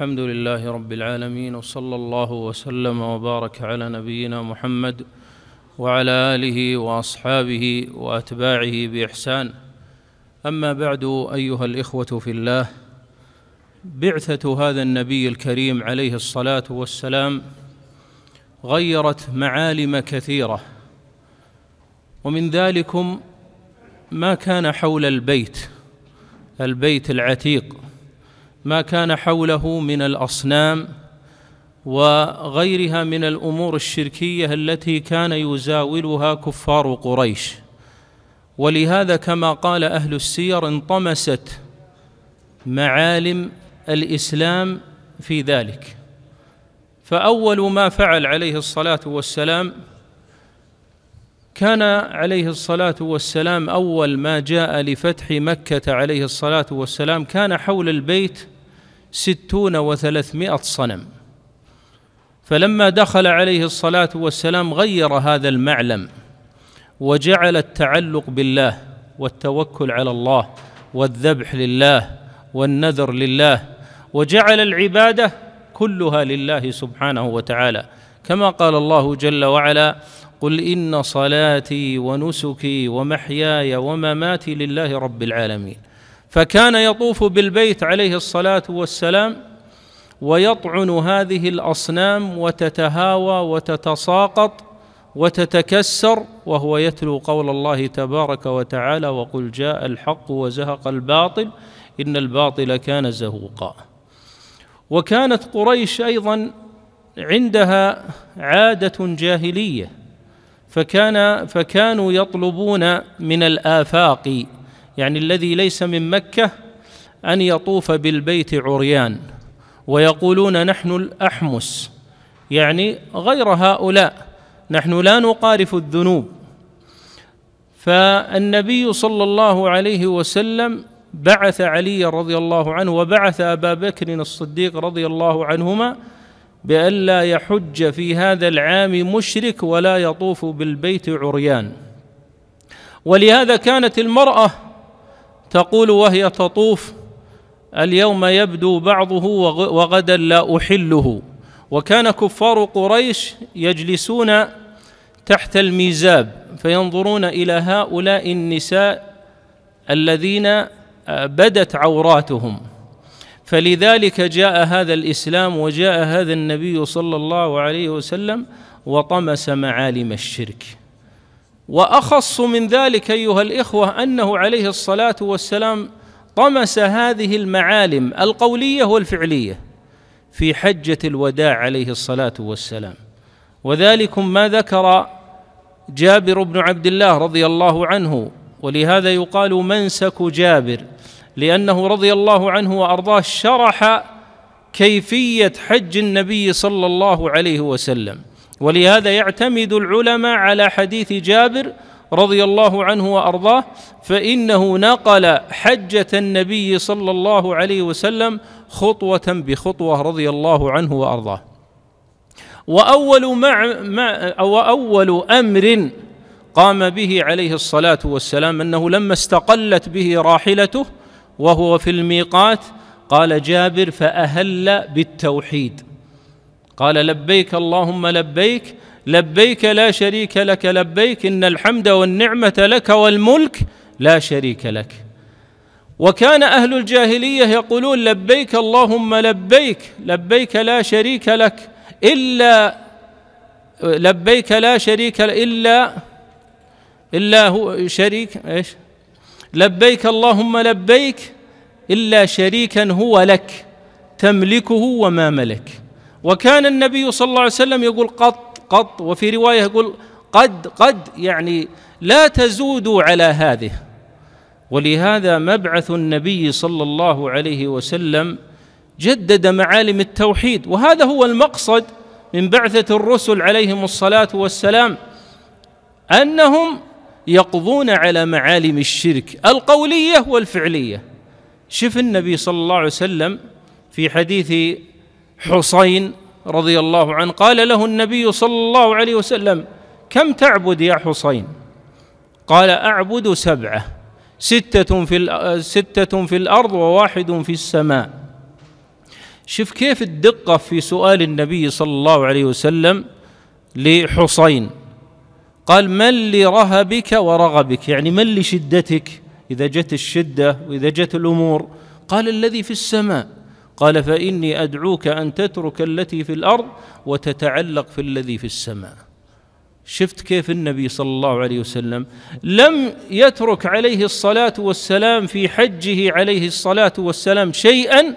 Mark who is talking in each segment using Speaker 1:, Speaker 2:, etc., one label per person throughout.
Speaker 1: الحمد لله رب العالمين وصلى الله وسلم وبارك على نبينا محمد وعلى اله واصحابه واتباعه باحسان اما بعد ايها الاخوه في الله بعثه هذا النبي الكريم عليه الصلاه والسلام غيرت معالم كثيره ومن ذلكم ما كان حول البيت البيت العتيق ما كان حوله من الأصنام وغيرها من الأمور الشركية التي كان يزاولها كفار قريش ولهذا كما قال أهل السير انطمست معالم الإسلام في ذلك فأول ما فعل عليه الصلاة والسلام كان عليه الصلاة والسلام أول ما جاء لفتح مكة عليه الصلاة والسلام كان حول البيت ستون وثلاثمائة صنم فلما دخل عليه الصلاة والسلام غير هذا المعلم وجعل التعلق بالله والتوكل على الله والذبح لله والنذر لله وجعل العبادة كلها لله سبحانه وتعالى كما قال الله جل وعلا قل إن صلاتي ونسكي ومحياي ومماتي لله رب العالمين فكان يطوف بالبيت عليه الصلاه والسلام ويطعن هذه الاصنام وتتهاوى وتتساقط وتتكسر وهو يتلو قول الله تبارك وتعالى وقل جاء الحق وزهق الباطل ان الباطل كان زهوقا وكانت قريش ايضا عندها عاده جاهليه فكان فكانوا يطلبون من الافاق يعني الذي ليس من مكة أن يطوف بالبيت عريان ويقولون نحن الأحمس يعني غير هؤلاء نحن لا نقارف الذنوب فالنبي صلى الله عليه وسلم بعث علي رضي الله عنه وبعث أبا بكر الصديق رضي الله عنهما بألا يحج في هذا العام مشرك ولا يطوف بالبيت عريان ولهذا كانت المرأة تقول وهي تطوف اليوم يبدو بعضه وغدا لا احله وكان كفار قريش يجلسون تحت الميزاب فينظرون الى هؤلاء النساء الذين آه، بدت عوراتهم فلذلك جاء هذا الاسلام وجاء هذا النبي صلى الله عليه وسلم وطمس معالم الشرك واخص من ذلك ايها الاخوه انه عليه الصلاه والسلام طمس هذه المعالم القوليه والفعليه في حجه الوداع عليه الصلاه والسلام وذلكم ما ذكر جابر بن عبد الله رضي الله عنه ولهذا يقال منسك جابر لانه رضي الله عنه وارضاه شرح كيفيه حج النبي صلى الله عليه وسلم ولهذا يعتمد العلماء على حديث جابر رضي الله عنه وارضاه فانه نقل حجه النبي صلى الله عليه وسلم خطوه بخطوه رضي الله عنه وارضاه واول مع مع واول امر قام به عليه الصلاه والسلام انه لما استقلت به راحلته وهو في الميقات قال جابر فاهل بالتوحيد قال لبيك اللهم لبيك لبيك لا شريك لك لبيك ان الحمد والنعمه لك والملك لا شريك لك وكان اهل الجاهليه يقولون لبيك اللهم لبيك لبيك لا شريك لك الا لبيك لا شريك الا الا هو شريك ايش لبيك اللهم لبيك الا شريكا هو لك تملكه وما ملك وكان النبي صلى الله عليه وسلم يقول قط قط وفي روايه يقول قد قد يعني لا تزودوا على هذه ولهذا مبعث النبي صلى الله عليه وسلم جدد معالم التوحيد وهذا هو المقصد من بعثه الرسل عليهم الصلاه والسلام انهم يقضون على معالم الشرك القوليه والفعليه شف النبي صلى الله عليه وسلم في حديث حصين رضي الله عنه قال له النبي صلى الله عليه وسلم كم تعبد يا حصين قال اعبد سبعه سته في سته في الارض وواحد في السماء شوف كيف الدقه في سؤال النبي صلى الله عليه وسلم لحصين قال من لرهبك ورغبك يعني من لشدتك اذا جت الشده واذا جت الامور قال الذي في السماء قال فاني ادعوك ان تترك التي في الارض وتتعلق في الذي في السماء شفت كيف النبي صلى الله عليه وسلم لم يترك عليه الصلاه والسلام في حجه عليه الصلاه والسلام شيئا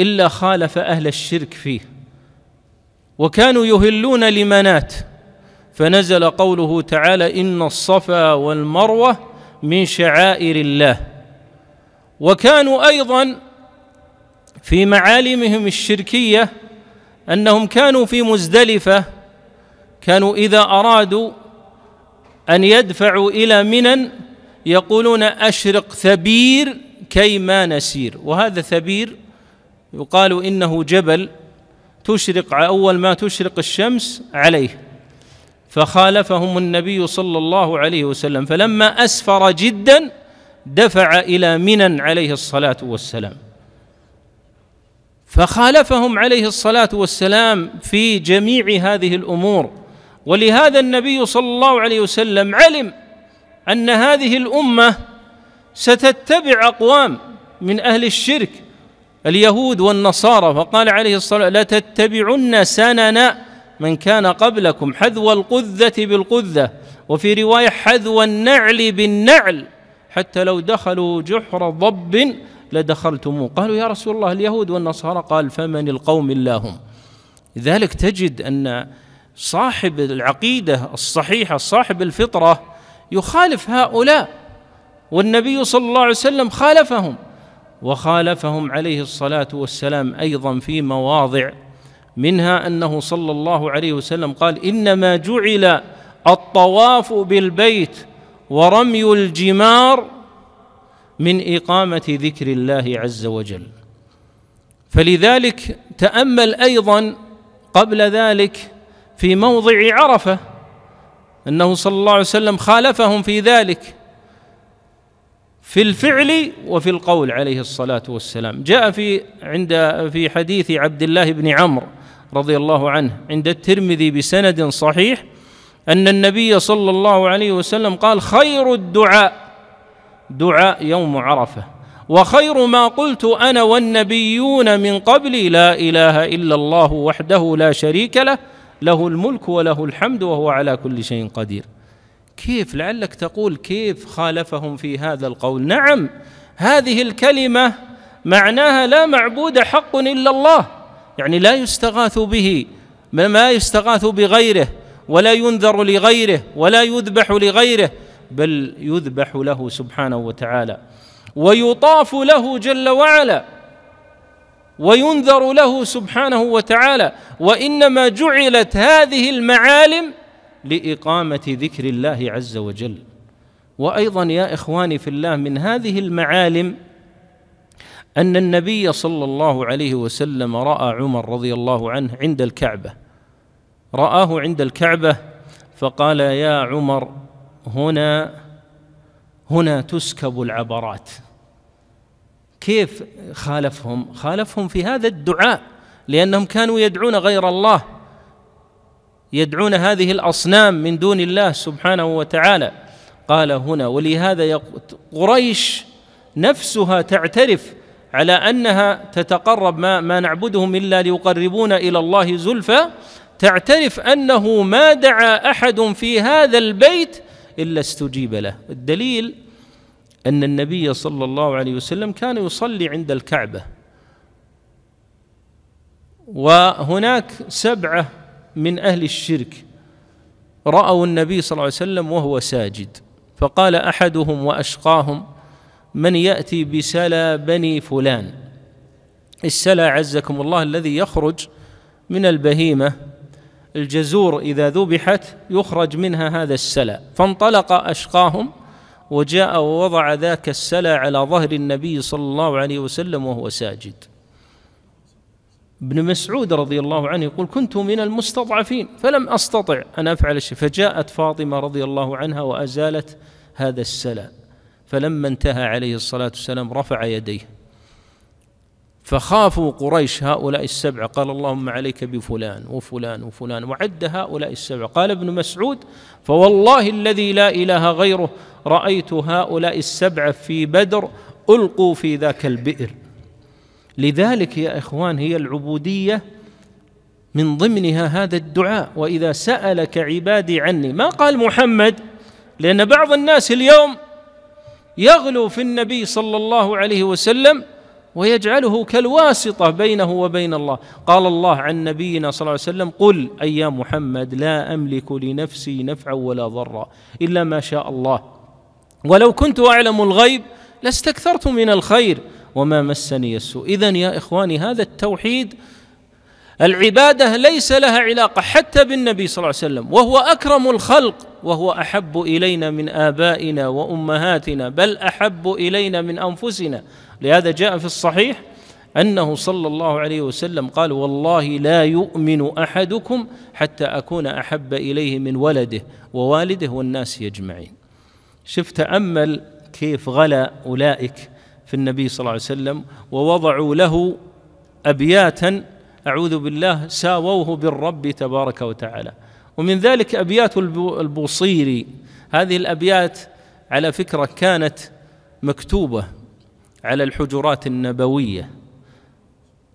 Speaker 1: الا خالف اهل الشرك فيه وكانوا يهلون لمنات فنزل قوله تعالى ان الصفا والمروه من شعائر الله وكانوا ايضا في معالمهم الشركيه انهم كانوا في مزدلفه كانوا اذا ارادوا ان يدفعوا الى منى يقولون اشرق ثبير كي ما نسير وهذا ثبير يقال انه جبل تشرق اول ما تشرق الشمس عليه فخالفهم النبي صلى الله عليه وسلم فلما اسفر جدا دفع الى منى عليه الصلاه والسلام فخالفهم عليه الصلاه والسلام في جميع هذه الامور ولهذا النبي صلى الله عليه وسلم علم ان هذه الامه ستتبع اقوام من اهل الشرك اليهود والنصارى فقال عليه الصلاه لتتبعن سننا من كان قبلكم حذو القذة بالقذة وفي رواية حذو النعل بالنعل حتى لو دخلوا جحر ضب لدخلتموه قالوا يا رسول الله اليهود والنصارى قال فمن القوم إلا هم لذلك تجد أن صاحب العقيدة الصحيحة صاحب الفطرة يخالف هؤلاء والنبي صلى الله عليه وسلم خالفهم وخالفهم عليه الصلاة والسلام أيضا في مواضع منها أنه صلى الله عليه وسلم قال إنما جعل الطواف بالبيت ورمي الجمار من إقامة ذكر الله عز وجل فلذلك تأمل أيضا قبل ذلك في موضع عرفة أنه صلى الله عليه وسلم خالفهم في ذلك في الفعل وفي القول عليه الصلاة والسلام جاء في عند في حديث عبد الله بن عمرو رضي الله عنه عند الترمذي بسند صحيح أن النبي صلى الله عليه وسلم قال خير الدعاء دعاء يوم عرفه وخير ما قلت انا والنبيون من قبلي لا اله الا الله وحده لا شريك له له الملك وله الحمد وهو على كل شيء قدير كيف لعلك تقول كيف خالفهم في هذا القول نعم هذه الكلمه معناها لا معبود حق الا الله يعني لا يستغاث به ما يستغاث بغيره ولا ينذر لغيره ولا يذبح لغيره بل يذبح له سبحانه وتعالى ويطاف له جل وعلا وينذر له سبحانه وتعالى وانما جعلت هذه المعالم لاقامه ذكر الله عز وجل وايضا يا اخواني في الله من هذه المعالم ان النبي صلى الله عليه وسلم راى عمر رضي الله عنه عند الكعبه راه عند الكعبه فقال يا عمر هنا هنا تسكب العبرات كيف خالفهم خالفهم في هذا الدعاء لأنهم كانوا يدعون غير الله يدعون هذه الأصنام من دون الله سبحانه وتعالى قال هنا ولهذا قريش نفسها تعترف على أنها تتقرب ما, ما نعبدهم إلا ليقربونا إلى الله زلفى تعترف أنه ما دعا أحد في هذا البيت إلا استجيب له الدليل أن النبي صلى الله عليه وسلم كان يصلي عند الكعبة وهناك سبعة من أهل الشرك رأوا النبي صلى الله عليه وسلم وهو ساجد فقال أحدهم وأشقاهم من يأتي بسلا بني فلان السلا عزكم الله الذي يخرج من البهيمة الجزور إذا ذبحت يخرج منها هذا السلا فانطلق أشقاهم وجاء ووضع ذاك السلا على ظهر النبي صلى الله عليه وسلم وهو ساجد ابن مسعود رضي الله عنه يقول كنت من المستضعفين فلم أستطع أن أفعل شيء فجاءت فاطمة رضي الله عنها وأزالت هذا السلا فلما انتهى عليه الصلاة والسلام رفع يديه فخافوا قريش هؤلاء السبعة قال اللهم عليك بفلان وفلان وفلان وعد هؤلاء السبعة قال ابن مسعود فوالله الذي لا إله غيره رأيت هؤلاء السبعة في بدر ألقوا في ذاك البئر لذلك يا إخوان هي العبودية من ضمنها هذا الدعاء وإذا سألك عبادي عني ما قال محمد لأن بعض الناس اليوم يغلو في النبي صلى الله عليه وسلم ويجعله كالواسطه بينه وبين الله قال الله عن نبينا صلى الله عليه وسلم قل اي يا محمد لا املك لنفسي نفعا ولا ضرا الا ما شاء الله ولو كنت اعلم الغيب لاستكثرت من الخير وما مسني السوء اذا يا اخواني هذا التوحيد العباده ليس لها علاقه حتى بالنبي صلى الله عليه وسلم وهو اكرم الخلق وهو احب الينا من ابائنا وامهاتنا بل احب الينا من انفسنا لهذا جاء في الصحيح أنه صلى الله عليه وسلم قال والله لا يؤمن أحدكم حتى أكون أحب إليه من ولده ووالده والناس يجمعين شف تأمل كيف غلا أولئك في النبي صلى الله عليه وسلم ووضعوا له أبياتا أعوذ بالله ساووه بالرب تبارك وتعالى ومن ذلك أبيات البوصيري هذه الأبيات على فكرة كانت مكتوبة على الحجرات النبويه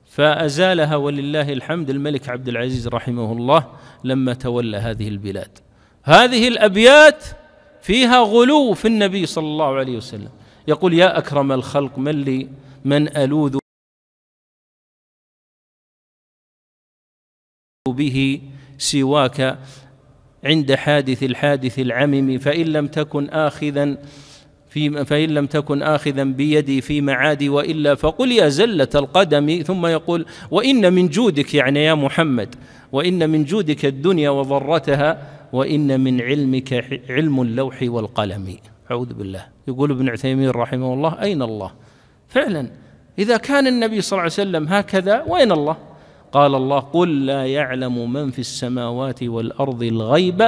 Speaker 1: فازالها ولله الحمد الملك عبد العزيز رحمه الله لما تولى هذه البلاد هذه الابيات فيها غلو في النبي صلى الله عليه وسلم يقول يا اكرم الخلق من لي من الوذ به سواك عند حادث الحادث العمم فان لم تكن اخذا في فإن لم تكن آخذا بيدي في معادي وإلا فقل يا زلة القدم ثم يقول وإن من جودك يعني يا محمد وإن من جودك الدنيا وضرتها وإن من علمك علم اللوح والقلم أعوذ بالله يقول ابن عثيمين رحمه الله أين الله فعلا إذا كان النبي صلى الله عليه وسلم هكذا وين الله قال الله قل لا يعلم من في السماوات والأرض الغيب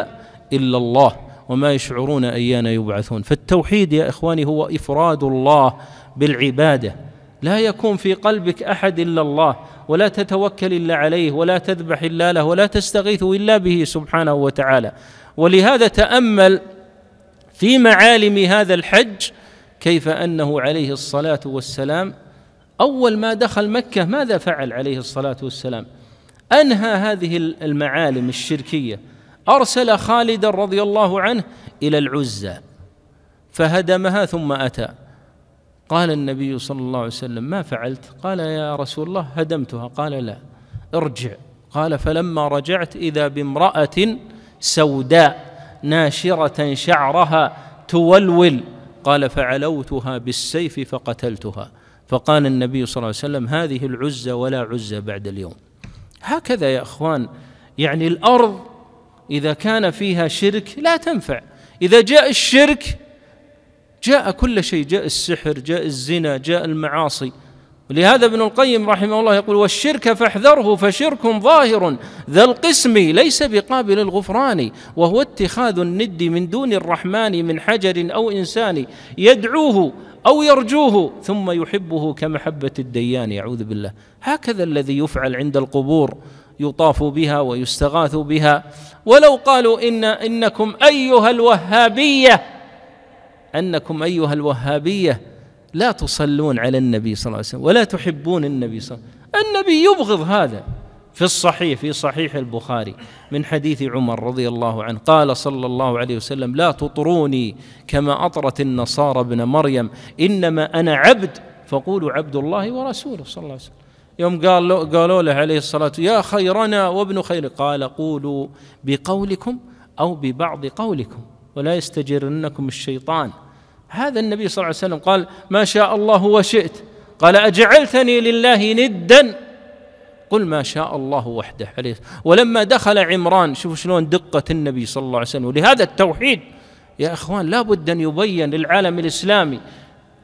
Speaker 1: إلا الله وما يشعرون ايان يبعثون فالتوحيد يا اخواني هو افراد الله بالعباده لا يكون في قلبك احد الا الله ولا تتوكل الا عليه ولا تذبح الا له ولا تستغيث الا به سبحانه وتعالى ولهذا تامل في معالم هذا الحج كيف انه عليه الصلاه والسلام اول ما دخل مكه ماذا فعل عليه الصلاه والسلام انهى هذه المعالم الشركيه أرسل خالدا رضي الله عنه إلى العزى فهدمها ثم أتى قال النبي صلى الله عليه وسلم ما فعلت قال يا رسول الله هدمتها قال لا ارجع قال فلما رجعت إذا بامرأة سوداء ناشرة شعرها تولول قال فعلوتها بالسيف فقتلتها فقال النبي صلى الله عليه وسلم هذه العزة ولا عزة بعد اليوم هكذا يا أخوان يعني الأرض اذا كان فيها شرك لا تنفع اذا جاء الشرك جاء كل شيء جاء السحر جاء الزنا جاء المعاصي ولهذا ابن القيم رحمه الله يقول والشرك فاحذره فشرك ظاهر ذا القسم ليس بقابل الغفران وهو اتخاذ الند من دون الرحمن من حجر او انسان يدعوه او يرجوه ثم يحبه كمحبه الديان اعوذ بالله هكذا الذي يفعل عند القبور يطاف بها ويستغاث بها ولو قالوا إن إنكم أيها الوهابية أنكم أيها الوهابية لا تصلون على النبي صلى الله عليه وسلم ولا تحبون النبي صلى الله عليه وسلم النبي يبغض هذا في الصحيح في صحيح البخاري من حديث عمر رضي الله عنه قال صلى الله عليه وسلم لا تطروني كما أطرت النصارى ابن مريم إنما أنا عبد فقولوا عبد الله ورسوله صلى الله عليه وسلم يوم قال له قالوا له عليه الصلاة يا خيرنا وابن خير قال قولوا بقولكم أو ببعض قولكم ولا يستجرنكم الشيطان هذا النبي صلى الله عليه وسلم قال ما شاء الله وشئت قال أجعلتني لله ندا قل ما شاء الله وحده عليه ولما دخل عمران شوفوا شلون دقة النبي صلى الله عليه وسلم ولهذا التوحيد يا إخوان لا بد أن يبين للعالم الإسلامي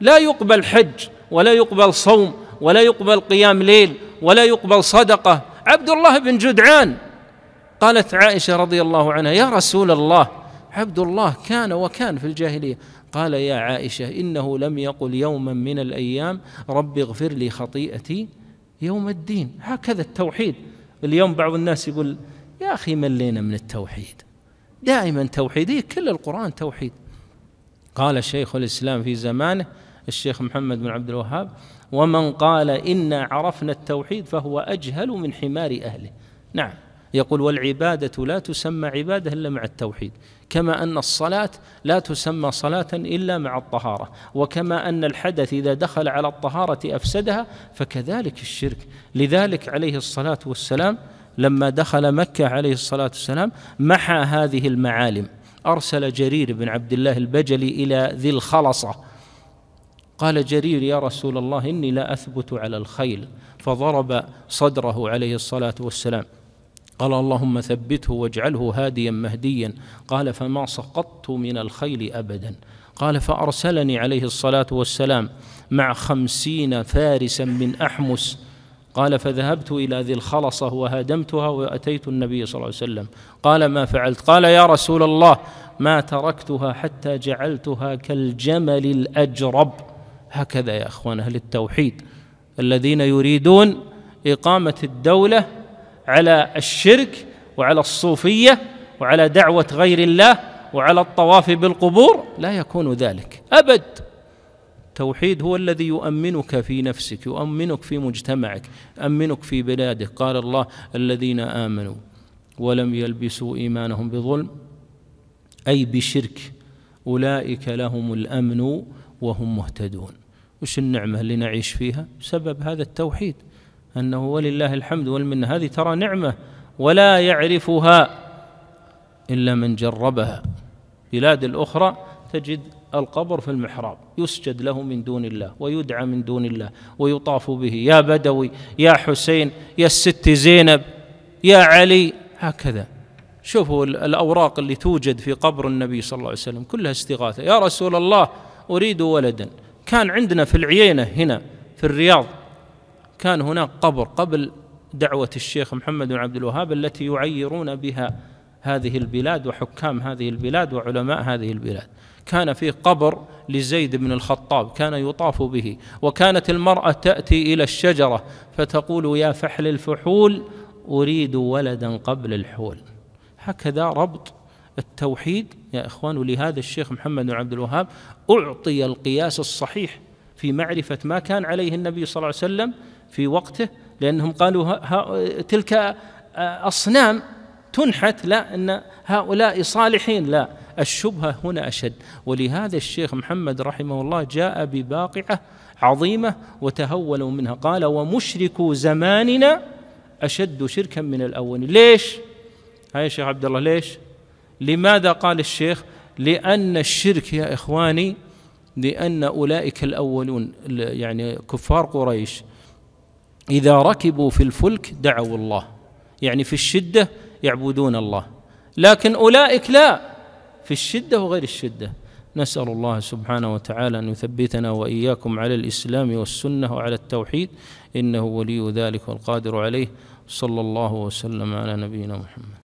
Speaker 1: لا يقبل حج ولا يقبل صوم ولا يقبل قيام ليل ولا يقبل صدقه عبد الله بن جدعان قالت عائشه رضي الله عنها يا رسول الله عبد الله كان وكان في الجاهليه قال يا عائشه انه لم يقل يوما من الايام رب اغفر لي خطيئتي يوم الدين هكذا التوحيد اليوم بعض الناس يقول يا اخي ملينا من التوحيد دائما توحيدي كل القران توحيد قال شيخ الاسلام في زمانه الشيخ محمد بن عبد الوهاب ومن قال إنا عرفنا التوحيد فهو أجهل من حمار أهله نعم يقول والعبادة لا تسمى عبادة إلا مع التوحيد كما أن الصلاة لا تسمى صلاة إلا مع الطهارة وكما أن الحدث إذا دخل على الطهارة أفسدها فكذلك الشرك لذلك عليه الصلاة والسلام لما دخل مكة عليه الصلاة والسلام محى هذه المعالم أرسل جرير بن عبد الله البجلي إلى ذي الخلصة قال جرير يا رسول الله إني لا أثبت على الخيل فضرب صدره عليه الصلاة والسلام قال اللهم ثبته واجعله هاديا مهديا قال فما سقطت من الخيل أبدا قال فأرسلني عليه الصلاة والسلام مع خمسين فارسا من أحمس قال فذهبت إلى ذي الخلصة وهدمتها وأتيت النبي صلى الله عليه وسلم قال ما فعلت قال يا رسول الله ما تركتها حتى جعلتها كالجمل الأجرب هكذا يا اخوان اهل التوحيد الذين يريدون اقامه الدوله على الشرك وعلى الصوفيه وعلى دعوه غير الله وعلى الطواف بالقبور لا يكون ذلك ابد التوحيد هو الذي يؤمنك في نفسك يؤمنك في مجتمعك يؤمنك في بلادك قال الله الذين امنوا ولم يلبسوا ايمانهم بظلم اي بشرك اولئك لهم الامن وهم مهتدون وش النعمة اللي نعيش فيها بسبب هذا التوحيد أنه ولله الحمد والمنة هذه ترى نعمة ولا يعرفها إلا من جربها بلاد الأخرى تجد القبر في المحراب يسجد له من دون الله ويدعى من دون الله ويطاف به يا بدوي يا حسين يا الست زينب يا علي هكذا شوفوا الأوراق اللي توجد في قبر النبي صلى الله عليه وسلم كلها استغاثة يا رسول الله أريد ولدا كان عندنا في العيينة هنا في الرياض كان هناك قبر قبل دعوة الشيخ محمد بن عبد الوهاب التي يعيرون بها هذه البلاد وحكام هذه البلاد وعلماء هذه البلاد كان فيه قبر لزيد بن الخطاب كان يطاف به وكانت المرأة تأتي إلى الشجرة فتقول يا فحل الفحول أريد ولدا قبل الحول هكذا ربط التوحيد يا إخوان ولهذا الشيخ محمد بن عبد الوهاب أعطي القياس الصحيح في معرفة ما كان عليه النبي صلى الله عليه وسلم في وقته لأنهم قالوا ها تلك أصنام تنحت لا أن هؤلاء صالحين لا الشبهة هنا أشد ولهذا الشيخ محمد رحمه الله جاء بباقعة عظيمة وتهولوا منها قال ومشركو زماننا أشد شركا من الاولين ليش؟ هاي يا شيخ عبد الله ليش؟ لماذا قال الشيخ لأن الشرك يا إخواني لأن أولئك الأولون يعني كفار قريش إذا ركبوا في الفلك دعوا الله يعني في الشدة يعبدون الله لكن أولئك لا في الشدة وغير الشدة نسأل الله سبحانه وتعالى أن يثبتنا وإياكم على الإسلام والسنة وعلى التوحيد إنه ولي ذلك والقادر عليه صلى الله وسلم على نبينا محمد